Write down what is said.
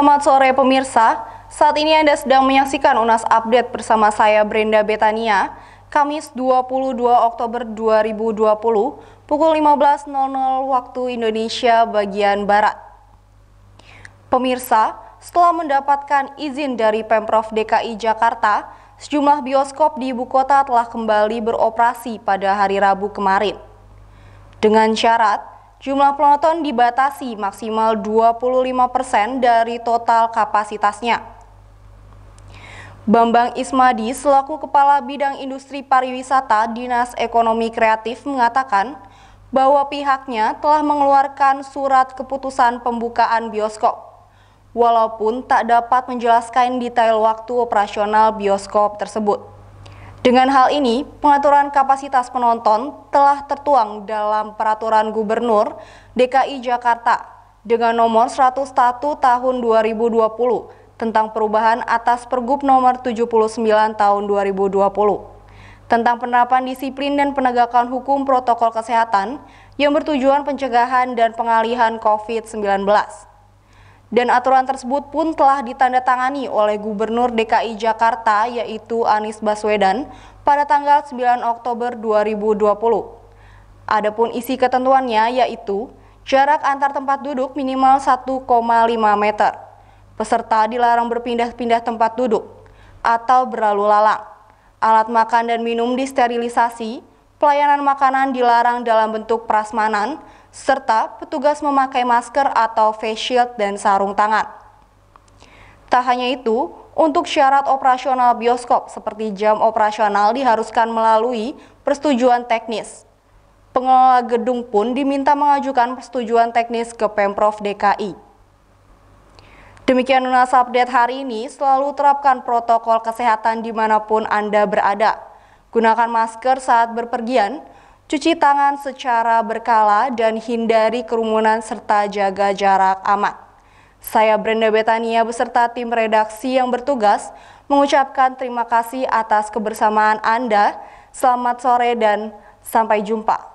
Selamat sore pemirsa. Saat ini Anda sedang menyaksikan UNAS Update bersama saya Brenda Betania, Kamis 22 Oktober 2020, pukul 15.00 waktu Indonesia bagian Barat. Pemirsa, setelah mendapatkan izin dari Pemprov DKI Jakarta, sejumlah bioskop di ibu kota telah kembali beroperasi pada hari Rabu kemarin. Dengan syarat, Jumlah penonton dibatasi maksimal 25% dari total kapasitasnya. Bambang Ismadi selaku Kepala Bidang Industri Pariwisata Dinas Ekonomi Kreatif mengatakan bahwa pihaknya telah mengeluarkan surat keputusan pembukaan bioskop walaupun tak dapat menjelaskan detail waktu operasional bioskop tersebut. Dengan hal ini, pengaturan kapasitas penonton telah tertuang dalam Peraturan Gubernur DKI Jakarta dengan nomor 101 tahun 2020 tentang perubahan atas Pergub nomor 79 tahun 2020 tentang penerapan disiplin dan penegakan hukum protokol kesehatan yang bertujuan pencegahan dan pengalihan COVID-19 dan aturan tersebut pun telah ditandatangani oleh Gubernur DKI Jakarta yaitu Anies Baswedan pada tanggal 9 Oktober 2020. Adapun isi ketentuannya yaitu jarak antar tempat duduk minimal 1,5 meter. Peserta dilarang berpindah-pindah tempat duduk atau berlalu lalang. Alat makan dan minum disterilisasi, pelayanan makanan dilarang dalam bentuk prasmanan, serta petugas memakai masker atau face shield dan sarung tangan. Tak hanya itu, untuk syarat operasional bioskop seperti jam operasional diharuskan melalui persetujuan teknis. Pengelola gedung pun diminta mengajukan persetujuan teknis ke Pemprov DKI. Demikian Unas Update hari ini, selalu terapkan protokol kesehatan dimanapun Anda berada. Gunakan masker saat berpergian, cuci tangan secara berkala, dan hindari kerumunan serta jaga jarak aman. Saya Brenda Betania beserta tim redaksi yang bertugas mengucapkan terima kasih atas kebersamaan Anda. Selamat sore dan sampai jumpa.